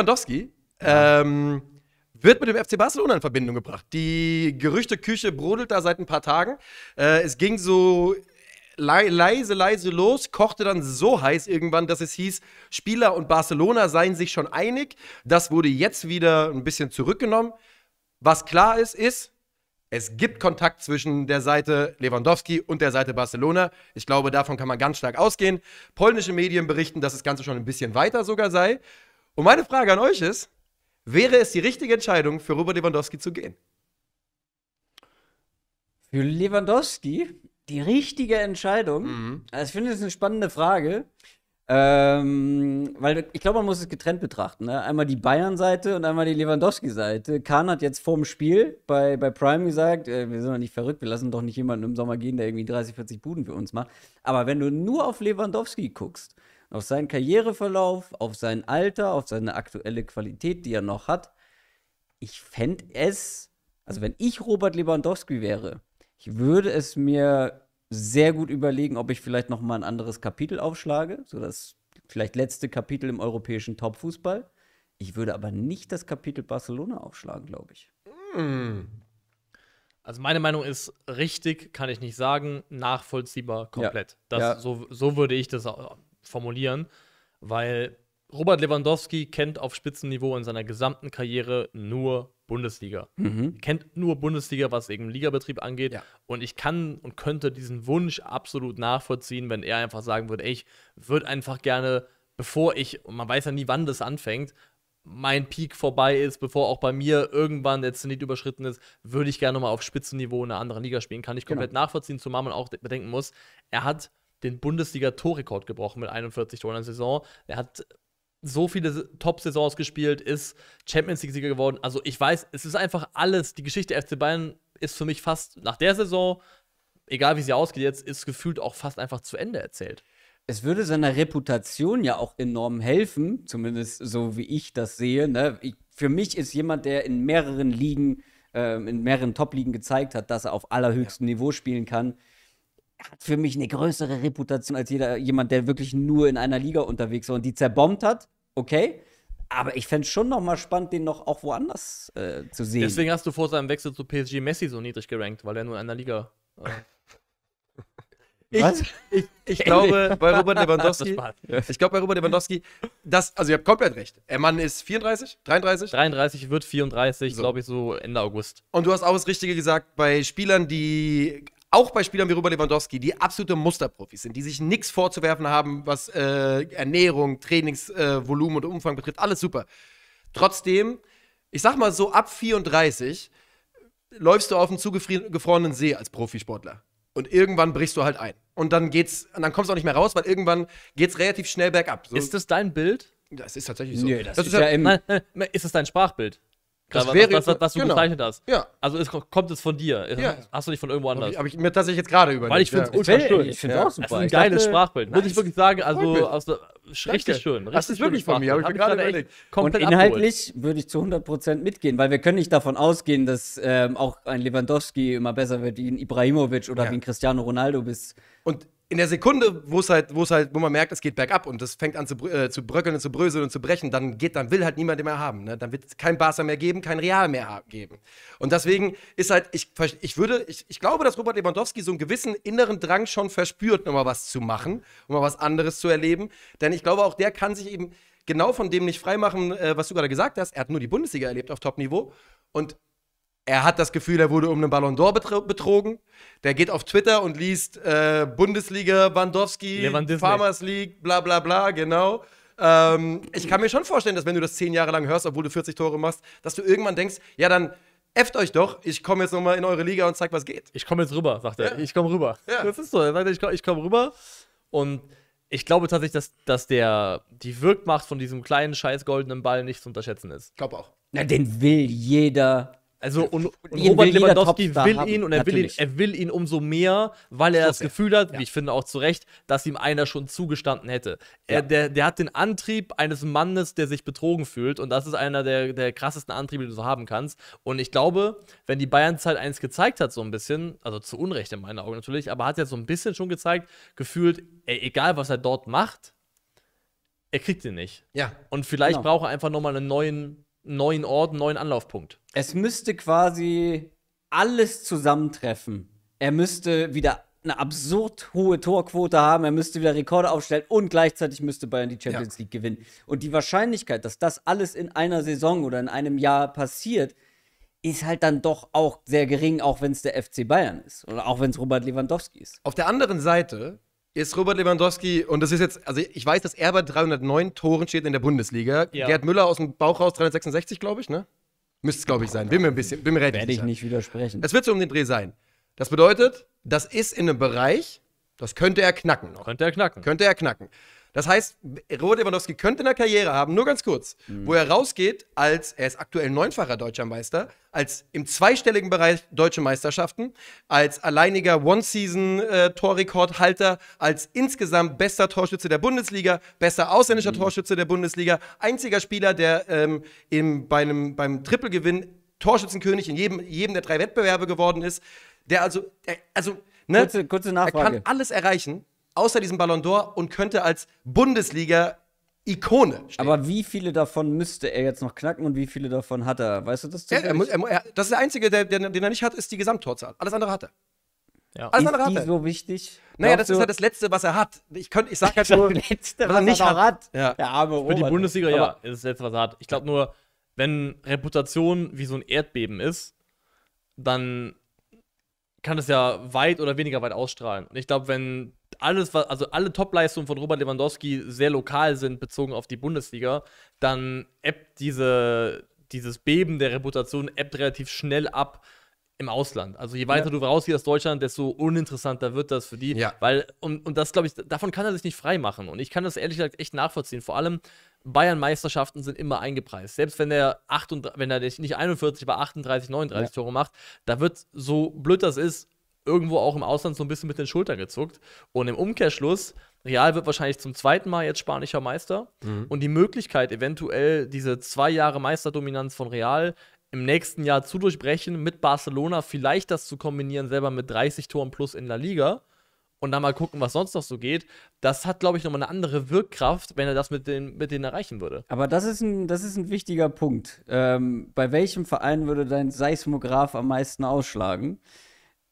Lewandowski ja. ähm, wird mit dem FC Barcelona in Verbindung gebracht. Die Gerüchteküche brodelt da seit ein paar Tagen. Äh, es ging so leise, leise los, kochte dann so heiß irgendwann, dass es hieß, Spieler und Barcelona seien sich schon einig. Das wurde jetzt wieder ein bisschen zurückgenommen. Was klar ist, ist, es gibt Kontakt zwischen der Seite Lewandowski und der Seite Barcelona. Ich glaube, davon kann man ganz stark ausgehen. Polnische Medien berichten, dass das Ganze schon ein bisschen weiter sogar sei. Und meine Frage an euch ist, wäre es die richtige Entscheidung, für Robert Lewandowski zu gehen? Für Lewandowski die richtige Entscheidung? Mhm. Also ich finde das eine spannende Frage. Ähm, weil ich glaube, man muss es getrennt betrachten. Ne? Einmal die Bayern-Seite und einmal die Lewandowski-Seite. Kahn hat jetzt vorm Spiel bei, bei Prime gesagt, äh, wir sind doch nicht verrückt, wir lassen doch nicht jemanden im Sommer gehen, der irgendwie 30, 40 Buden für uns macht. Aber wenn du nur auf Lewandowski guckst, auf seinen Karriereverlauf, auf sein Alter, auf seine aktuelle Qualität, die er noch hat. Ich fände es, also wenn ich Robert Lewandowski wäre, ich würde es mir sehr gut überlegen, ob ich vielleicht noch mal ein anderes Kapitel aufschlage, so das vielleicht letzte Kapitel im europäischen Topfußball. Ich würde aber nicht das Kapitel Barcelona aufschlagen, glaube ich. Hm. Also meine Meinung ist richtig, kann ich nicht sagen, nachvollziehbar komplett. Ja, das, ja. So, so würde ich das auch, formulieren, weil Robert Lewandowski kennt auf Spitzenniveau in seiner gesamten Karriere nur Bundesliga. Mhm. Kennt nur Bundesliga, was eben Ligabetrieb angeht. Ja. Und ich kann und könnte diesen Wunsch absolut nachvollziehen, wenn er einfach sagen würde, ey, ich würde einfach gerne, bevor ich, und man weiß ja nie, wann das anfängt, mein Peak vorbei ist, bevor auch bei mir irgendwann der Zenit überschritten ist, würde ich gerne mal auf Spitzenniveau in einer anderen Liga spielen. Kann ich genau. komplett genau. nachvollziehen, zumal man auch bedenken muss, er hat den Bundesliga-Torrekord gebrochen mit 41 Toren in der Saison. Er hat so viele Top-Saisons gespielt, ist Champions League-Sieger geworden. Also ich weiß, es ist einfach alles. Die Geschichte der FC Bayern ist für mich fast nach der Saison, egal wie sie ausgeht jetzt, ist gefühlt auch fast einfach zu Ende erzählt. Es würde seiner Reputation ja auch enorm helfen, zumindest so wie ich das sehe. Ne? Ich, für mich ist jemand, der in mehreren Ligen, äh, in mehreren Top-Ligen gezeigt hat, dass er auf allerhöchstem ja. Niveau spielen kann, hat für mich eine größere Reputation als jeder, jemand, der wirklich nur in einer Liga unterwegs war und die zerbombt hat. Okay. Aber ich fände es schon nochmal spannend, den noch auch woanders äh, zu sehen. Deswegen hast du vor seinem Wechsel zu PSG Messi so niedrig gerankt, weil er nur in einer Liga. Äh Ich, ich, ich, glaube, bei Robert Lewandowski, ich glaube, bei Robert Lewandowski, das, also ihr habt komplett recht. Der Mann ist 34, 33? 33 wird 34, so. glaube ich, so Ende August. Und du hast auch das Richtige gesagt, bei Spielern, die auch bei Spielern wie Robert Lewandowski, die absolute Musterprofis sind, die sich nichts vorzuwerfen haben, was äh, Ernährung, Trainingsvolumen äh, und Umfang betrifft, alles super. Trotzdem, ich sag mal so ab 34 äh, läufst du auf einen zugefrorenen See als Profisportler. Und irgendwann brichst du halt ein. Und dann geht's, und dann kommst du auch nicht mehr raus, weil irgendwann geht's relativ schnell bergab. So. Ist das dein Bild? Das ist tatsächlich so. Nee, das, das ist, ist ja, ja im Ist das dein Sprachbild? Das was, wäre, was, was, was du genau. gezeichnet hast. Ja. Also es kommt es von dir. Ja. Hast du nicht von irgendwo anders. Habe ich, ich mir tatsächlich jetzt gerade überlegt. Weil ich finde es ja. ultra schön. Ich finde es ja. auch super. Das ist ein ich geiles dachte, Sprachbild. Muss ich wirklich sagen, also aus der, richtig schön. Richtig das ist wirklich von mir, habe ich mir gerade überlegt. Und inhaltlich abholt. würde ich zu 100% mitgehen, weil wir können nicht davon ausgehen, dass ähm, auch ein Lewandowski immer besser wird, wie ein Ibrahimovic oder wie ein Cristiano Ronaldo bis. Und in der Sekunde, wo es halt, wo es halt, wo man merkt, es geht bergab und es fängt an zu, äh, zu bröckeln und zu bröseln und zu brechen, dann geht, dann will halt niemand mehr haben. Ne? Dann wird es kein Barca mehr geben, kein Real mehr geben. Und deswegen ist halt, ich, ich würde, ich, ich glaube, dass Robert Lewandowski so einen gewissen inneren Drang schon verspürt, nochmal was zu machen, um mal was anderes zu erleben. Denn ich glaube, auch der kann sich eben genau von dem nicht freimachen, äh, was du gerade gesagt hast. Er hat nur die Bundesliga erlebt auf Top-Niveau. Und er hat das Gefühl, er wurde um einen Ballon d'Or betrogen. Der geht auf Twitter und liest äh, Bundesliga, Wandowski, Farmers League, bla bla bla, genau. Ähm, ich kann mir schon vorstellen, dass wenn du das zehn Jahre lang hörst, obwohl du 40 Tore machst, dass du irgendwann denkst, ja dann Äfft euch doch, ich komme jetzt nochmal in eure Liga und zeig, was geht. Ich komme jetzt rüber, sagt er. Ja. Ich komme rüber. Ja. Das ist so, er sagt, ich komme komm rüber. Und ich glaube tatsächlich, dass, dass der, die Wirkmacht von diesem kleinen, scheiß goldenen Ball nicht zu unterschätzen ist. Ich glaube auch. Na, den will jeder also und, und Robert Lewandowski will ihn und er will ihn, er will ihn umso mehr, weil er so das fair. Gefühl hat, ja. wie ich finde auch zu Recht, dass ihm einer schon zugestanden hätte. Ja. der, der hat den Antrieb eines Mannes, der sich betrogen fühlt und das ist einer der, der krassesten Antriebe, die du so haben kannst. Und ich glaube, wenn die Bayern Zeit eins gezeigt hat, so ein bisschen, also zu Unrecht in meinen Augen natürlich, aber hat ja so ein bisschen schon gezeigt, gefühlt, ey, egal was er dort macht, er kriegt ihn nicht. Ja. Und vielleicht genau. braucht er einfach nochmal einen neuen neuen Ort, neuen Anlaufpunkt. Es müsste quasi alles zusammentreffen. Er müsste wieder eine absurd hohe Torquote haben, er müsste wieder Rekorde aufstellen und gleichzeitig müsste Bayern die Champions ja. League gewinnen. Und die Wahrscheinlichkeit, dass das alles in einer Saison oder in einem Jahr passiert, ist halt dann doch auch sehr gering, auch wenn es der FC Bayern ist oder auch wenn es Robert Lewandowski ist. Auf der anderen Seite ist Robert Lewandowski, und das ist jetzt, also ich weiß, dass er bei 309 Toren steht in der Bundesliga. Ja. Gerd Müller aus dem Bauch raus 366, glaube ich, ne? Müsste es, glaube ich, sein. Bin mir ein bisschen, bin mir relativ Werde ich nicht widersprechen. Es wird so um den Dreh sein. Das bedeutet, das ist in einem Bereich, das könnte er knacken noch. Könnte er knacken. Könnte er knacken. Das heißt, Robert Lewandowski könnte eine Karriere haben, nur ganz kurz, mhm. wo er rausgeht als, er ist aktuell neunfacher deutscher Meister, als im zweistelligen Bereich deutsche Meisterschaften, als alleiniger One-Season-Torrekordhalter, als insgesamt bester Torschütze der Bundesliga, bester ausländischer mhm. Torschütze der Bundesliga, einziger Spieler, der ähm, im, bei einem, beim Triple-Gewinn Torschützenkönig in jedem, jedem der drei Wettbewerbe geworden ist, der also, der, also, ne, kurze, kurze Nachfrage. er kann alles erreichen außer diesem Ballon d'Or und könnte als Bundesliga Ikone. Stehen. Aber wie viele davon müsste er jetzt noch knacken und wie viele davon hat er? Weißt du das? Er, er, er, das ist der einzige, der, der, den er nicht hat, ist die Gesamttorzahl. Alles andere hat er. Ja. Alles ist andere hat er. so wichtig? Naja, das du? ist halt das Letzte, was er hat. Ich, könnt, ich sag halt nur, das Letzte, was, er nicht hat. hat. Ja. Der arme Robert. Für die Bundesliga, ja, ist das Letzte, was er hat. Ich glaube nur, wenn Reputation wie so ein Erdbeben ist, dann kann es ja weit oder weniger weit ausstrahlen. Und ich glaube, wenn alles, was, also alle Topleistungen von Robert Lewandowski sehr lokal sind, bezogen auf die Bundesliga, dann ebbt diese, dieses Beben der Reputation ebbt relativ schnell ab im Ausland. Also je weiter ja. du rausgehst aus Deutschland, desto uninteressanter wird das für die. Ja. Weil, und, und das glaube ich, davon kann er sich nicht frei machen. Und ich kann das ehrlich gesagt echt nachvollziehen. Vor allem Bayern-Meisterschaften sind immer eingepreist. Selbst wenn er, 38, wenn er nicht 41, aber 38, 39 ja. Tore macht, da wird, so blöd das ist, irgendwo auch im Ausland so ein bisschen mit den Schultern gezuckt. Und im Umkehrschluss, Real wird wahrscheinlich zum zweiten Mal jetzt spanischer Meister. Mhm. Und die Möglichkeit, eventuell diese zwei Jahre Meisterdominanz von Real im nächsten Jahr zu durchbrechen, mit Barcelona vielleicht das zu kombinieren, selber mit 30 Toren plus in La Liga und dann mal gucken, was sonst noch so geht, das hat, glaube ich, nochmal eine andere Wirkkraft, wenn er das mit, den, mit denen erreichen würde. Aber das ist ein, das ist ein wichtiger Punkt. Ähm, bei welchem Verein würde dein Seismograph am meisten ausschlagen?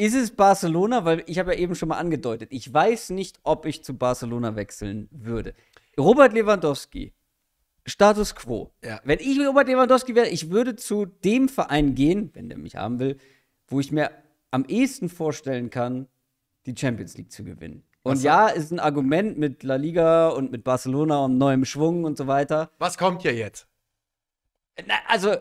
Ist es Barcelona? Weil ich habe ja eben schon mal angedeutet, ich weiß nicht, ob ich zu Barcelona wechseln würde. Robert Lewandowski, Status quo. Ja. Wenn ich Robert Lewandowski wäre, ich würde zu dem Verein gehen, wenn der mich haben will, wo ich mir am ehesten vorstellen kann, die Champions League zu gewinnen. Und ja, ist ein Argument mit La Liga und mit Barcelona und neuem Schwung und so weiter. Was kommt hier jetzt? Na, also,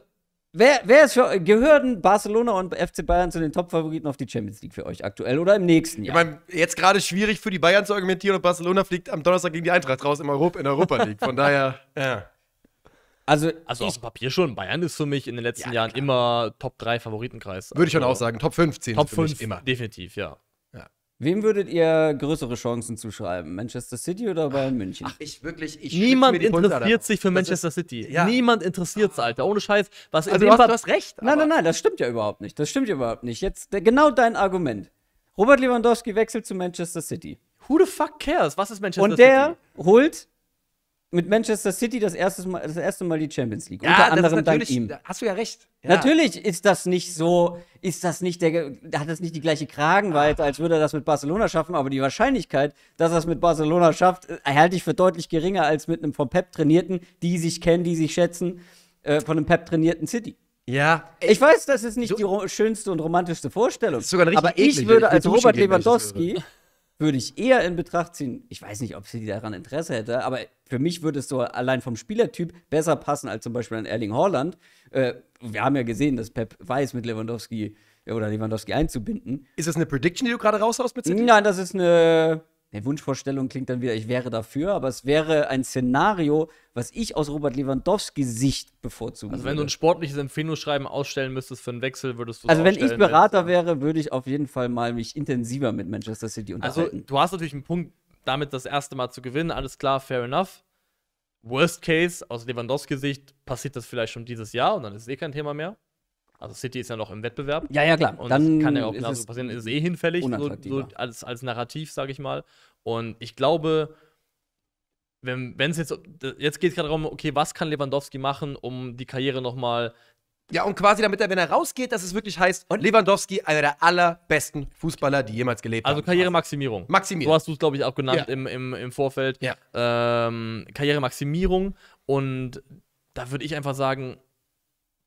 Wer, wer ist für, gehören Barcelona und FC Bayern zu den Top-Favoriten auf die Champions League für euch aktuell oder im nächsten Jahr? Ich meine, jetzt gerade schwierig für die Bayern zu argumentieren und Barcelona fliegt am Donnerstag gegen die Eintracht raus im Europa, in Europa League. Von daher, ja. Also, also auf dem Papier schon. Bayern ist für mich in den letzten ja, Jahren klar. immer Top 3 Favoritenkreis. Würde also, ich schon also auch sagen. Top 15. Top 5 immer. Definitiv, ja. Wem würdet ihr größere Chancen zuschreiben? Manchester City oder Bayern München? Ach, ich wirklich, ich Niemand interessiert sich für Manchester ist, City. Ja. Niemand interessiert es, Alter. Ohne Scheiß. Was also du, hast, du hast recht. Nein, nein, nein, das stimmt ja überhaupt nicht. Das stimmt ja überhaupt nicht. Jetzt der, genau dein Argument. Robert Lewandowski wechselt zu Manchester City. Who the fuck cares? Was ist Manchester City? Und der City? holt mit Manchester City das erste Mal, das erste Mal die Champions League. Ja, Unter anderem dank ihm. Hast du ja recht. Ja. Natürlich ist das nicht so, ist das nicht der, hat das nicht die gleiche Kragenweite, ah. als würde er das mit Barcelona schaffen, aber die Wahrscheinlichkeit, dass er es mit Barcelona schafft, äh, halte ich für deutlich geringer als mit einem von Pep trainierten, die sich kennen, die sich schätzen, äh, von einem Pep trainierten City. Ja. Ich, ich weiß, das ist nicht so die schönste und romantischste Vorstellung. Ist sogar aber ich würde als Robert Lewandowski würde ich eher in Betracht ziehen. Ich weiß nicht, ob sie daran Interesse hätte, aber für mich würde es so allein vom Spielertyp besser passen als zum Beispiel an Erling Haaland. Äh, wir haben ja gesehen, dass Pep weiß, mit Lewandowski äh, oder Lewandowski einzubinden. Ist das eine Prediction, die du gerade raushaust mit City? Nein, das ist eine der Wunschvorstellung klingt dann wieder, ich wäre dafür, aber es wäre ein Szenario, was ich aus Robert Lewandowskis Sicht bevorzugen Also, wenn würde. du ein sportliches Empfehlungsschreiben ausstellen müsstest für einen Wechsel, würdest du Also, wenn ich Berater äh, wäre, würde ich auf jeden Fall mal mich intensiver mit Manchester City also, unterhalten. Also, du hast natürlich einen Punkt, damit das erste Mal zu gewinnen, alles klar, fair enough. Worst Case, aus Lewandowskis Sicht, passiert das vielleicht schon dieses Jahr und dann ist es eh kein Thema mehr. Also City ist ja noch im Wettbewerb. Ja, ja, klar. Und dann kann ja auch genauso so passieren. Ist eh hinfällig, so, so als, als Narrativ, sage ich mal. Und ich glaube, wenn es jetzt, jetzt geht es gerade darum, okay, was kann Lewandowski machen, um die Karriere nochmal ja, und quasi damit er, wenn er rausgeht, dass es wirklich heißt, und Lewandowski, einer der allerbesten Fußballer, die jemals gelebt also haben. Also Karrieremaximierung. Maximierung. So hast du es, glaube ich, auch genannt ja. im, im, im Vorfeld. Ja. Ähm, Karrieremaximierung. Und da würde ich einfach sagen,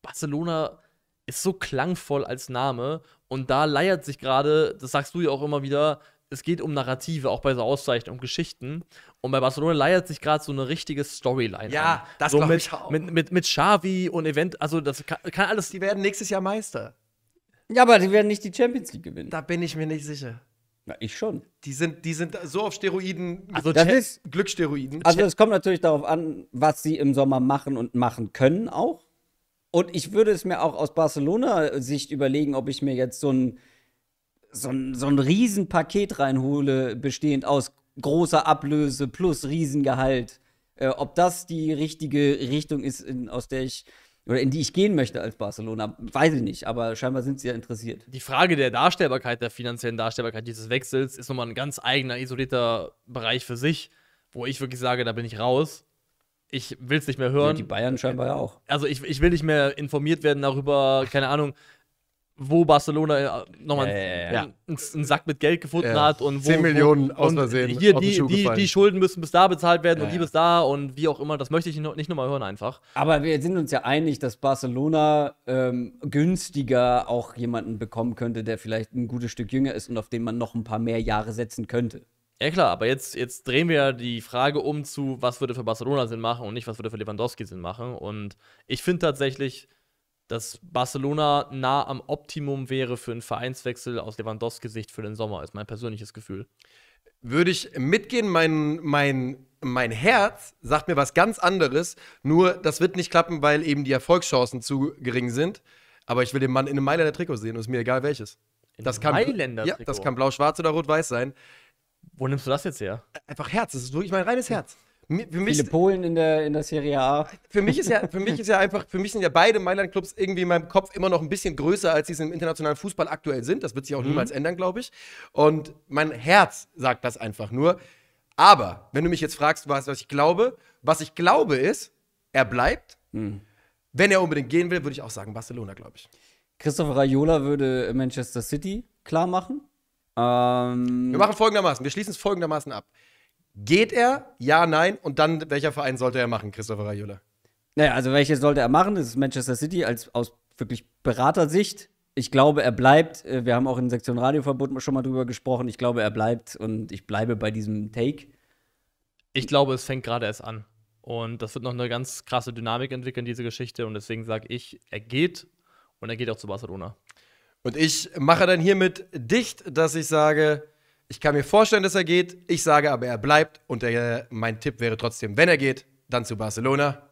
Barcelona ist so klangvoll als Name und da leiert sich gerade, das sagst du ja auch immer wieder, es geht um Narrative, auch bei so Auszeichnungen, um Geschichten. Und bei Barcelona leiert sich gerade so eine richtige Storyline. Ja, an. das so glaube ich auch. Mit, mit, mit Xavi und Event, also das kann, kann alles. Die werden nächstes Jahr Meister. Ja, aber die werden nicht die Champions League gewinnen. Da bin ich mir nicht sicher. Na, ich schon. Die sind, die sind so auf Steroiden, also das ist, Glücksteroiden. Also es kommt natürlich darauf an, was sie im Sommer machen und machen können auch. Und ich würde es mir auch aus Barcelona-Sicht überlegen, ob ich mir jetzt so ein, so ein, so ein Riesenpaket reinhole, bestehend aus großer Ablöse plus Riesengehalt. Äh, ob das die richtige Richtung ist, in, aus der ich oder in die ich gehen möchte als Barcelona, weiß ich nicht, aber scheinbar sind sie ja interessiert. Die Frage der Darstellbarkeit, der finanziellen Darstellbarkeit dieses Wechsels ist nochmal ein ganz eigener, isolierter Bereich für sich, wo ich wirklich sage, da bin ich raus ich will es nicht mehr hören. Ja, die Bayern scheinbar ja auch. Also ich, ich will nicht mehr informiert werden darüber, keine Ahnung, wo Barcelona äh, nochmal äh, einen, ja. einen, Sack mit Geld gefunden ja. hat und wo 10 Millionen wo, aus Versehen. Hier die, die, die, Schulden müssen bis da bezahlt werden ja, und die bis da und wie auch immer. Das möchte ich nicht nochmal hören einfach. Aber wir sind uns ja einig, dass Barcelona ähm, günstiger auch jemanden bekommen könnte, der vielleicht ein gutes Stück jünger ist und auf den man noch ein paar mehr Jahre setzen könnte. Ja klar, aber jetzt, jetzt drehen wir die Frage um zu, was würde für Barcelona Sinn machen und nicht, was würde für Lewandowski Sinn machen. Und ich finde tatsächlich, dass Barcelona nah am Optimum wäre für einen Vereinswechsel aus Lewandowskis Sicht für den Sommer, ist mein persönliches Gefühl. Würde ich mitgehen, mein, mein, mein Herz sagt mir was ganz anderes, nur das wird nicht klappen, weil eben die Erfolgschancen zu gering sind. Aber ich will den Mann in einem Mailänder Trikot sehen und ist mir egal welches. In das kann, Mailänder Trikot? Ja, das kann blau-schwarz oder rot-weiß sein. Wo nimmst du das jetzt her? Einfach Herz, das ist wirklich mein reines Herz. Für mich, Viele Polen in der, in der Serie A. Für mich ist ja, für mich ist ja einfach, für mich sind ja beide Mailand-Clubs irgendwie in meinem Kopf immer noch ein bisschen größer, als sie es im internationalen Fußball aktuell sind. Das wird sich auch mhm. niemals ändern, glaube ich. Und mein Herz sagt das einfach nur. Aber wenn du mich jetzt fragst, was, was ich glaube, was ich glaube ist, er bleibt. Mhm. Wenn er unbedingt gehen will, würde ich auch sagen Barcelona, glaube ich. Christopher Raiola würde Manchester City klar machen. Ähm, wir machen folgendermaßen, wir schließen es folgendermaßen ab. Geht er? Ja, nein. Und dann, welcher Verein sollte er machen, Christopher Rajula? Naja, also welcher sollte er machen? Das ist Manchester City als, aus wirklich Beratersicht. Ich glaube, er bleibt. Äh, wir haben auch in Sektion Radioverbot schon mal drüber gesprochen. Ich glaube, er bleibt und ich bleibe bei diesem Take. Ich glaube, es fängt gerade erst an. Und das wird noch eine ganz krasse Dynamik entwickeln, diese Geschichte. Und deswegen sage ich, er geht und er geht auch zu Barcelona. Und ich mache dann hiermit dicht, dass ich sage, ich kann mir vorstellen, dass er geht. Ich sage aber, er bleibt. Und der, mein Tipp wäre trotzdem, wenn er geht, dann zu Barcelona.